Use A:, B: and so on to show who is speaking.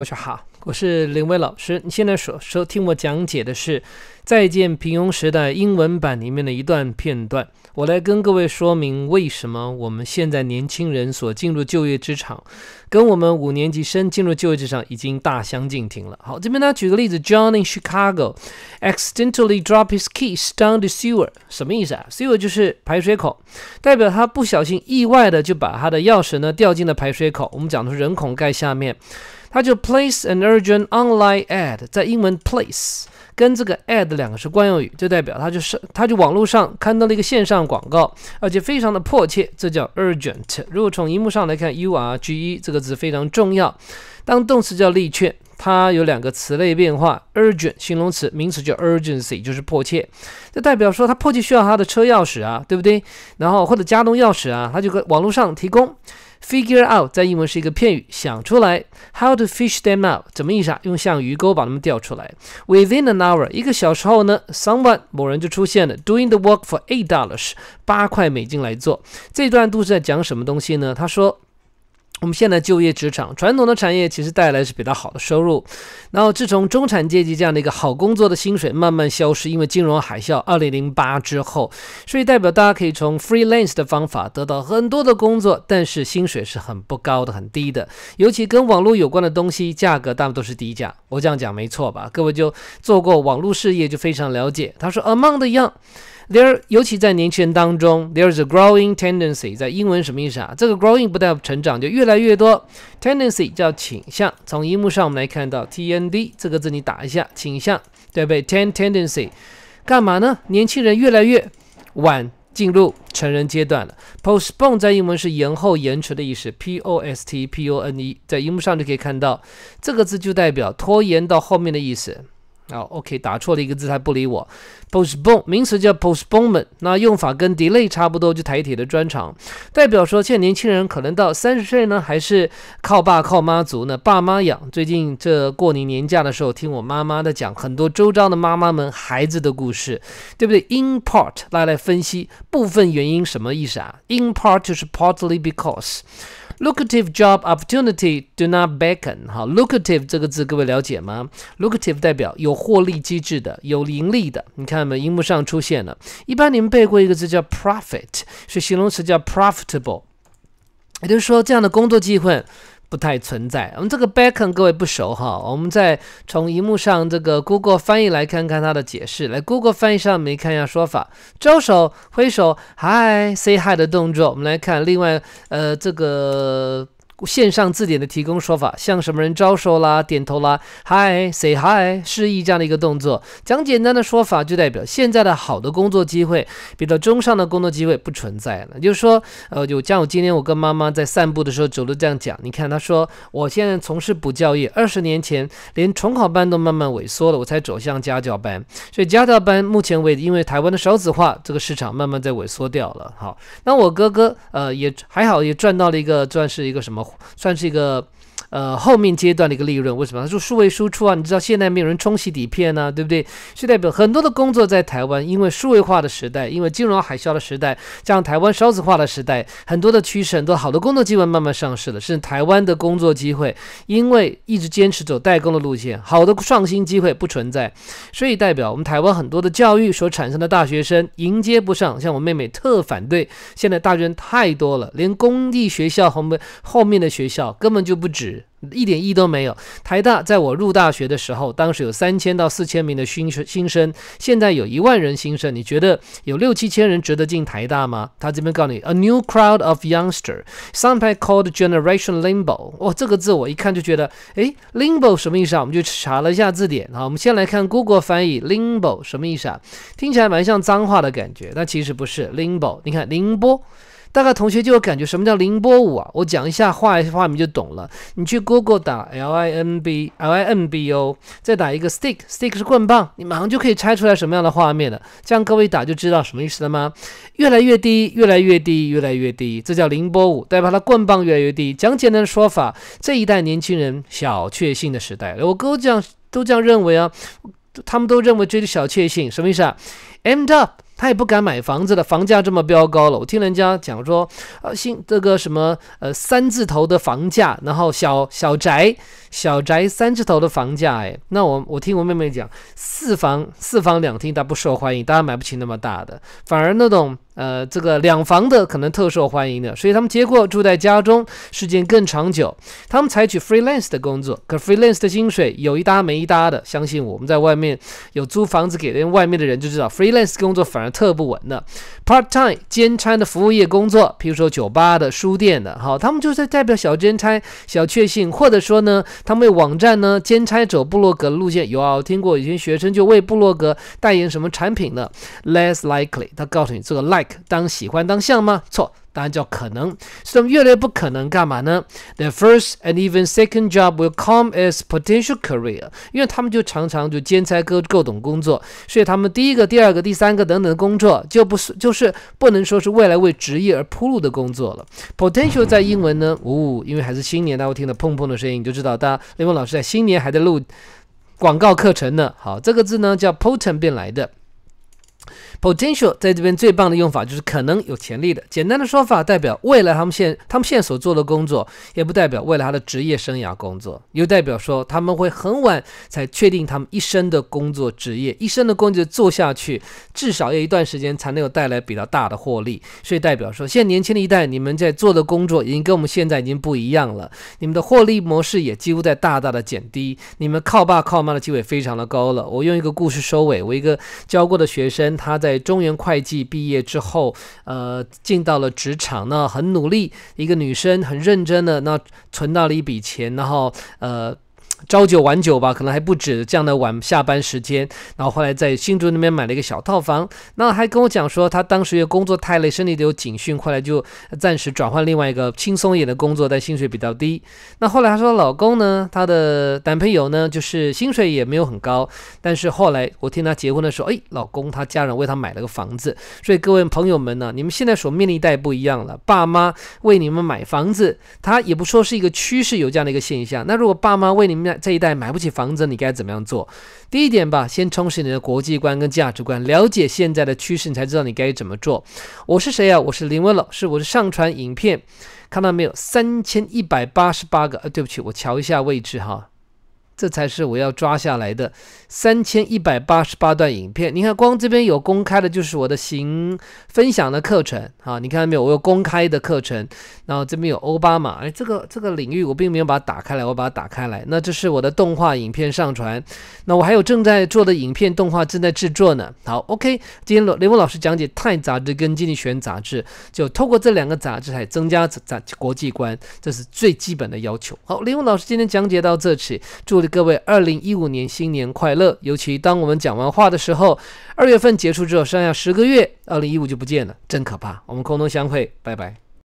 A: 我说好，我是林威老师。你现在所收听我讲解的是《再见平庸时代》英文版里面的一段片段。我来跟各位说明为什么我们现在年轻人所进入就业职场，跟我们五年级生进入就业职场已经大相径庭了。好，这边呢举个例子，John in Chicago accidentally dropped his keys down the sewer。什么意思啊？sewer 就是排水口，代表他不小心意外的就把他的钥匙呢掉进了排水口。我们讲的是人孔盖下面。他就 place an urgent online ad，在英文 place 跟这个 ad 两个是惯用语，就代表他就是，他就网络上看到了一个线上广告，而且非常的迫切，这叫 urgent。如果从荧幕上来看，u r g e 这个字非常重要，当动词叫力劝，它有两个词类变化，urgent 形容词，名词叫 urgency 就是迫切，就代表说他迫切需要他的车钥匙啊，对不对？然后或者家中钥匙啊，他就跟网络上提供。Figure out 在英文是一个片语，想出来。How to fish them out 怎么意思啊？用像鱼钩把它们钓出来。Within an hour 一个小时后呢，someone 某人就出现了。Doing the work for eight dollars 八块美金来做。这段都是在讲什么东西呢？他说。我们现在就业职场传统的产业其实带来是比较好的收入，然后自从中产阶级这样的一个好工作的薪水慢慢消失，因为金融海啸二零零八之后，所以代表大家可以从 freelance 的方法得到很多的工作，但是薪水是很不高的，很低的，尤其跟网络有关的东西，价格大部分都是低价。我这样讲没错吧？各位就做过网络事业就非常了解。他说 Among the young，there 尤其在年轻人当中，there's a growing tendency。在英文什么意思啊？这个 growing 不代表成长，就越。越来越多，tendency 叫倾向。从荧幕上我们来看到 t n d 这个字，你打一下倾向，对不对？ten tendency，干嘛呢？年轻人越来越晚进入成人阶段了。postpone 在英文是延后、延迟的意思，p o s t p o n e，在荧幕上就可以看到这个字就代表拖延到后面的意思。啊，OK，打错了一个字他不理我。Postpone，名词叫 postponement，那用法跟 delay 差不多，就台铁的专长，代表说现在年轻人可能到三十岁呢，还是靠爸靠妈族呢，爸妈养。最近这过年年假的时候，听我妈妈的讲很多周遭的妈妈们孩子的故事，对不对？In part，那来分析部分原因什么意思啊？In part 就是 partly because。Lucrative job opportunity do not beckon。好 l u c r a t i v e 这个字，各位了解吗？Lucrative 代表有获利机制的，有盈利的。你看没？荧幕上出现了。一般你们背过一个字叫 profit，是形容词叫 profitable。也就是说，这样的工作机会。不太存在，我们这个 bacon 各位不熟哈，我们再从荧幕上这个 Google 翻译来看看它的解释。来，Google 翻译上，我们看一下说法，招手、挥手，hi，say hi 的动作。我们来看另外，呃，这个。线上字典的提供说法，向什么人招收啦、点头啦、嗨、say Hi 示意这样的一个动作，讲简单的说法就代表现在的好的工作机会，比较中上的工作机会不存在了。就是说，呃，有像我今天我跟妈妈在散步的时候走路这样讲，你看她说我现在从事补教业，二十年前连重考班都慢慢萎缩了，我才走向家教班，所以家教班目前为止因为台湾的少子化，这个市场慢慢在萎缩掉了。好，那我哥哥呃也还好，也赚到了一个算是一个什么。算是一个。呃，后面阶段的一个利润为什么？他说数位输出啊！你知道现在没有人冲洗底片呢，对不对？所以代表很多的工作在台湾，因为数位化的时代，因为金融海啸的时代，样台湾烧子化的时代，很多的趋势，很多好的工作机会慢慢上市了，是台湾的工作机会。因为一直坚持走代工的路线，好的创新机会不存在，所以代表我们台湾很多的教育所产生的大学生迎接不上。像我妹妹特反对，现在大学生太多了，连公立学校和我们后面的学校根本就不止。一点意义都没有。台大在我入大学的时候，当时有三千到四千名的新生，新生，现在有一万人新生。你觉得有六七千人值得进台大吗？他这边告诉你，a new crowd of youngsters，o m e 上台 called generation limbo。哦，这个字我一看就觉得，哎，limbo 什么意思啊？我们就查了一下字典。好，我们先来看 Google 翻译，limbo 什么意思啊？听起来蛮像脏话的感觉，但其实不是。limbo，你看，宁波。大概同学就会感觉什么叫凌波舞啊？我讲一下画一画面就懂了。你去 Google 打 L I N B L I N B O，再打一个 stick，stick 是棍棒，你马上就可以猜出来什么样的画面了。这样各位打就知道什么意思了吗？越来越低，越来越低，越来越低，这叫凌波舞。代表它棍棒越来越低。讲简单的说法，这一代年轻人小确幸的时代，我哥这样都这样认为啊，他们都认为这是小确幸，什么意思啊 m e d up。他也不敢买房子了，房价这么飙高了。我听人家讲说，呃，新这个什么呃三字头的房价，然后小小宅小宅三字头的房价，哎，那我我听我妹妹讲，四房四房两厅，它不受欢迎，大家买不起那么大的，反而那种呃这个两房的可能特受欢迎的，所以他们结果住在家中时间更长久，他们采取 freelance 的工作，可 freelance 的薪水有一搭没一搭的，相信我们在外面有租房子给人外面的人就知道，freelance 工作反而。特不稳的，part time 兼差的服务业工作，譬如说酒吧的、书店的，好，他们就是代表小兼差、小确幸，或者说呢，他们网站呢兼差走部落格路线，有啊，听过有些学生就为部落格代言什么产品呢？less likely，他告诉你这个 like 当喜欢当像吗？错。然叫可能，所以他们越来不可能干嘛呢？The first and even second job will come as potential career，因为他们就常常就兼差各各种工作，所以他们第一个、第二个、第三个等等的工作，就不是就是不能说是未来为职业而铺路的工作了。Potential 在英文呢，呜，因为还是新年，大家听到砰砰的声音就知道，大家雷蒙老师在新年还在录广告课程呢。好，这个字呢叫 potent 变来的。Potential 在这边最棒的用法就是可能有潜力的。简单的说法代表未来他们现他们现所做的工作，也不代表未来他的职业生涯工作，又代表说他们会很晚才确定他们一生的工作职业，一生的工作做下去，至少要一段时间才能有带来比较大的获利。所以代表说，现在年轻的一代，你们在做的工作已经跟我们现在已经不一样了，你们的获利模式也几乎在大大的减低，你们靠爸靠妈的机会非常的高了。我用一个故事收尾，我一个教过的学生，他在。在中原会计毕业之后，呃，进到了职场，那很努力，一个女生很认真的，那存到了一笔钱，然后，呃。朝九晚九吧，可能还不止这样的晚下班时间。然后后来在新竹那边买了一个小套房。那还跟我讲说，他当时因为工作太累，身体得有警讯，后来就暂时转换另外一个轻松一点的工作，但薪水比较低。那后来他说，老公呢，他的男朋友呢，就是薪水也没有很高。但是后来我听他结婚的时候，哎，老公他家人为他买了个房子。所以各位朋友们呢，你们现在所面临的代不一样了，爸妈为你们买房子，他也不说是一个趋势，有这样的一个现象。那如果爸妈为你们，这一代买不起房子，你该怎么样做？第一点吧，先充实你的国际观跟价值观，了解现在的趋势，你才知道你该怎么做。我是谁啊？我是林文老师，我是上传影片，看到没有？三千一百八十八个，呃，对不起，我瞧一下位置哈。这才是我要抓下来的三千一百八十八段影片。你看，光这边有公开的，就是我的行分享的课程啊。你看到没有？我有公开的课程，然后这边有奥巴马。哎，这个这个领域我并没有把它打开来，我把它打开来。那这是我的动画影片上传。那我还有正在做的影片动画正在制作呢。好，OK，今天林文老师讲解《泰》杂志跟《经济学人》杂志，就透过这两个杂志来增加咱国际观，这是最基本的要求。好，林文老师今天讲解到这起，祝。各位，二零一五年新年快乐！尤其当我们讲完话的时候，二月份结束之后，剩下十个月，二零一五就不见了，真可怕！我们共同相会，拜拜。